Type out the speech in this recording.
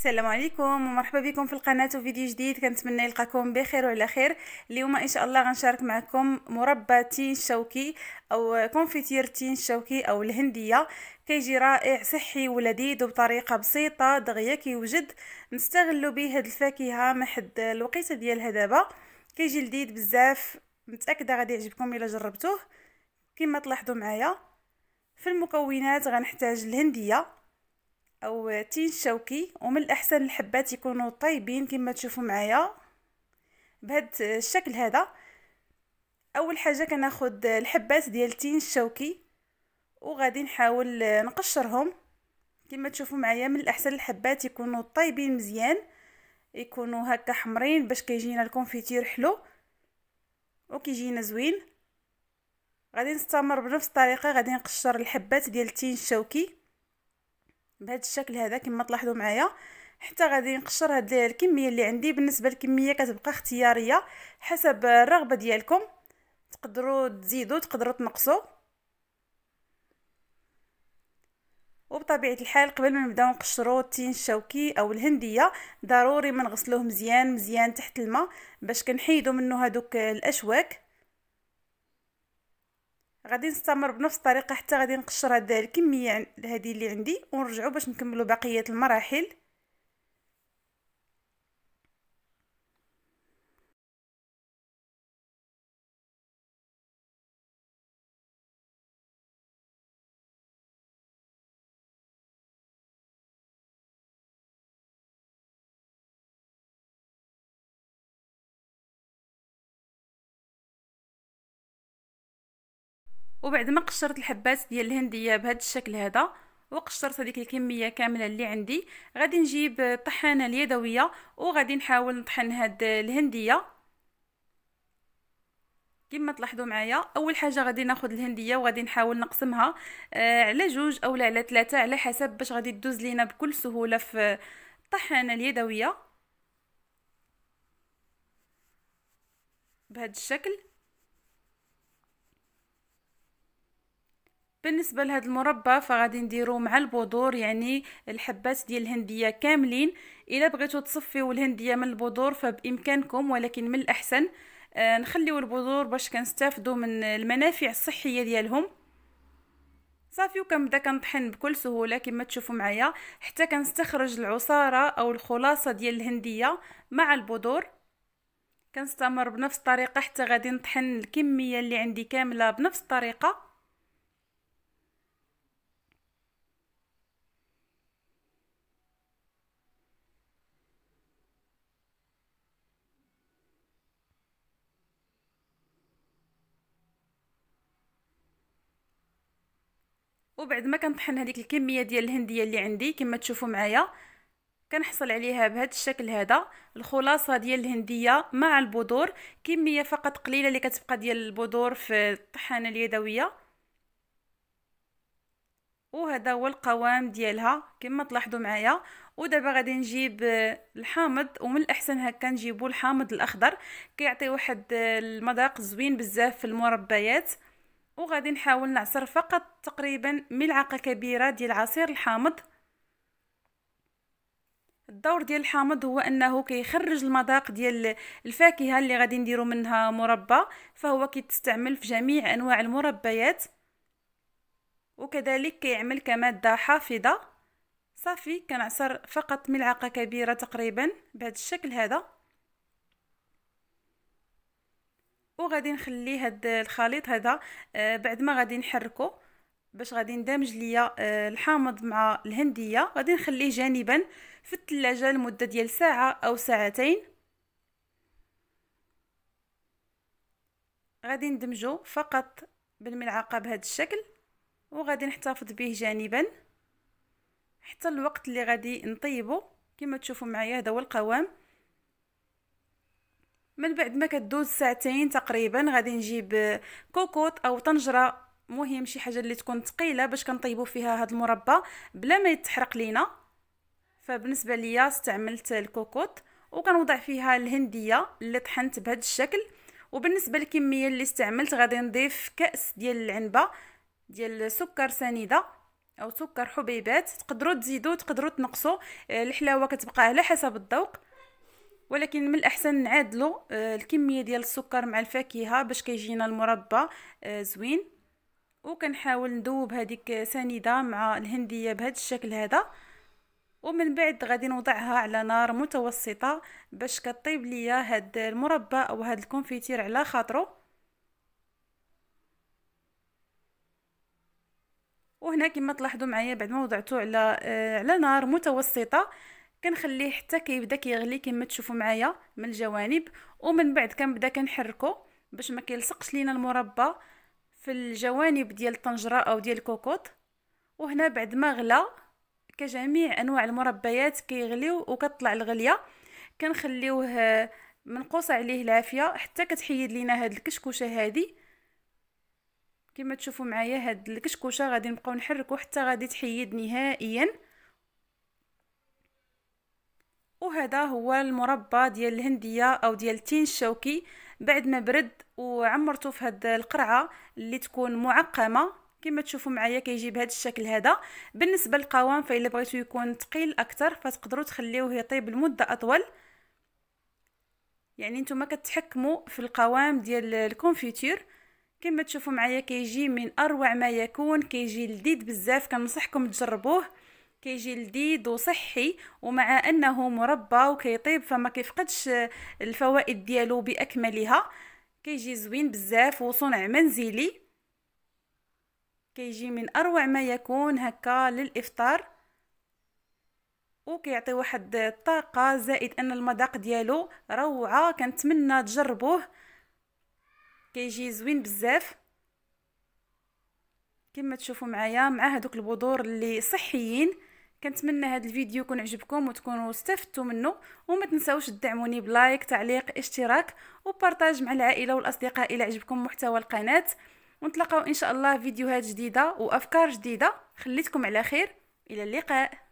السلام عليكم ومرحبا بكم في القناه وفيديو جديد كنتمنى يلقاكم بخير وعلى خير اليوم ان شاء الله غنشارك معكم مربى تين شوكي او كونفيتير تين شوكي او الهنديه كيجي رائع صحي ولذيذ وبطريقه بسيطه دغيا كيوجد نستغلوا به هاد الفاكهه مع حد الوقيته ديالها دابا كيجي لذيذ بزاف متاكده غادي يعجبكم الا جربتوه كما تلاحظوا معايا في المكونات غنحتاج الهنديه او تين الشوكي ومن الاحسن الحبات يكونوا طايبين كما تشوفوا معايا بهذا الشكل هذا اول حاجه كناخد الحبات ديال تين الشوكي وغادي نحاول نقشرهم كما تشوفوا معايا من الاحسن الحبات يكونوا طايبين مزيان يكونوا هكا حمرين باش كيجينا الكونفيتير حلو وكيجينا زوين غادي نستمر بنفس الطريقه غادي نقشر الحبات ديال التين الشوكي بهذا الشكل هذا كما تلاحظوا معايا حتى غادي نقشر هاد الكميه اللي عندي بالنسبه للكميه كتبقى اختياريه حسب الرغبه ديالكم تقدروا تزيدوا تقدروا تنقصوا وبطبيعه الحال قبل ما نبداو نقشروا التين الشوكي او الهنديه ضروري ما نغسلوه مزيان مزيان تحت الماء باش كنحيدوا منه هذوك الاشواك غادي نستمر بنفس الطريقه حتى غادي نقشر هذه الكميه هذه اللي عندي ونرجعوا باش نكملوا بقيه المراحل وبعد ما قشرت الحبات ديال الهنديه بهذا الشكل هذا وقشرت هذيك الكميه كامله اللي عندي غادي نجيب الطحانه اليدويه وغادي نحاول نطحن هاد الهنديه كما تلاحظوا معايا اول حاجه غادي ناخذ الهنديه وغادي نحاول نقسمها آه على جوج او على ثلاثه على حسب باش غادي تدوز لينا بكل سهوله في الطحانه اليدويه بهذا الشكل بالنسبه لهذا المربى فغادي نديرو مع البذور يعني الحبات ديال الهنديه كاملين الا بغيتو تصفيو الهنديه من البذور فبامكانكم ولكن من الاحسن آه نخليو البذور باش كنستافدو من المنافع الصحيه ديالهم صافي وكنبدا كنطحن بكل سهوله كما تشوفوا معايا حتى كنستخرج العصاره او الخلاصه ديال الهنديه مع البذور كنستمر بنفس الطريقه حتى غادي نطحن الكميه اللي عندي كامله بنفس الطريقه وبعد ما كنطحن هذيك الكميه ديال الهنديه اللي عندي كما تشوفوا معايا كنحصل عليها بهذا الشكل هذا الخلاصه ديال الهنديه مع البذور كميه فقط قليله اللي كتبقى ديال البذور في الطحانه اليدويه وهذا هو القوام ديالها كما تلاحظوا معايا ودابا غادي نجيب الحامض ومن الاحسن هكا نجيبوا الحامض الاخضر كيعطي واحد المذاق زوين بزاف في المربيات وغادي نحاول نعصر فقط تقريبا ملعقه كبيره ديال عصير الحامض الدور ديال الحامض هو انه كيخرج المذاق ديال الفاكهه اللي غادي نديرو منها مربى فهو كيتستعمل في جميع انواع المربيات وكذلك كيعمل كماده حافظه صافي كنعصر فقط ملعقه كبيره تقريبا بهذا الشكل هذا وغادي نخلي هاد الخليط هذا آه، بعد ما غادي نحركه باش غادي ندمج ليا آه، الحامض مع الهنديه غادي نخليه جانبا في الثلاجه لمده ديال ساعه او ساعتين غادي ندمجو فقط بالملعقه بهذا الشكل وغادي نحتفظ به جانبا حتى الوقت اللي غادي نطيبو كما تشوفوا معايا هذا هو القوام من بعد ما كدوز ساعتين تقريبا غادي نجيب كوكوط او طنجره مهم شي حاجه اللي تكون ثقيله باش كنطيبوا فيها هذا المربى بلا ما يتحرق لينا فبالنسبه ليا استعملت الكوكوط وكنوضع فيها الهنديه اللي طحنت بهذا الشكل وبالنسبه للكميه اللي استعملت غادي نضيف كاس ديال العنبه ديال سكر سنيده او سكر حبيبات تقدروا تزيدوا تقدروا تنقصوا الحلاوه كتبقى على حسب الذوق ولكن من الاحسن نعادلو آه، الكميه ديال السكر مع الفاكهه باش كيجينا المربى آه، زوين وكنحاول نذوب هذيك سنيده مع الهنديه بهذا الشكل هذا ومن بعد غادي نوضعها على نار متوسطه باش كطيب ليا هاد المربى او هاد الكونفيتير على خاطره وهنا كما تلاحظوا معايا بعد ما وضعته على آه، على نار متوسطه كنخليه حتى كيبدا كيغلي كما تشوفوا معايا من الجوانب ومن بعد كنبدا كنحركو باش ما كيلصقش لينا المربى في الجوانب ديال الطنجره او ديال الكوكوط وهنا بعد ما غلا كجميع انواع المربيات كيغليو وكتطلع الغليه كنخليوه منقوص عليه العافيه حتى كتحيد لينا هاد الكشكوشه هادي كما تشوفوا معايا هاد الكشكوشه غادي نبقاو نحركو حتى غادي تحيد نهائيا وهذا هو المربى ديال الهنديه او ديال التين الشوكي بعد ما برد وعمرته في هاد القرعه اللي تكون معقمه كما تشوفوا معايا كيجي بهذا الشكل هذا بالنسبه للقوام فإلا بغيتو يكون ثقيل اكثر فتقدروا تخليوه يطيب لمده اطول يعني نتوما كتحكموا في القوام ديال الكونفيتير كما تشوفوا معايا كيجي من اروع ما يكون كيجي لذيذ بزاف كنصحكم تجربوه كيجي لذيذ وصحي ومع انه مربى وكيطيب فما كيفقدش الفوائد ديالو باكملها كيجي زوين بزاف وصنع منزلي كيجي من اروع ما يكون هكا للافطار وكيعطي واحد الطاقه زائد ان المذاق ديالو روعه كنتمنى تجربوه كيجي زوين بزاف كما تشوفوا معايا مع هذوك البذور اللي صحيين كنتمنى هذا الفيديو يكون عجبكم وتكونوا استفدتوا منه وما تنسوش تدعموني بلايك تعليق اشتراك وبارتاج مع العائله والاصدقاء الى عجبكم محتوى القناه ونتلاقاو ان شاء الله فيديوهات جديده وافكار جديده خليتكم على خير الى اللقاء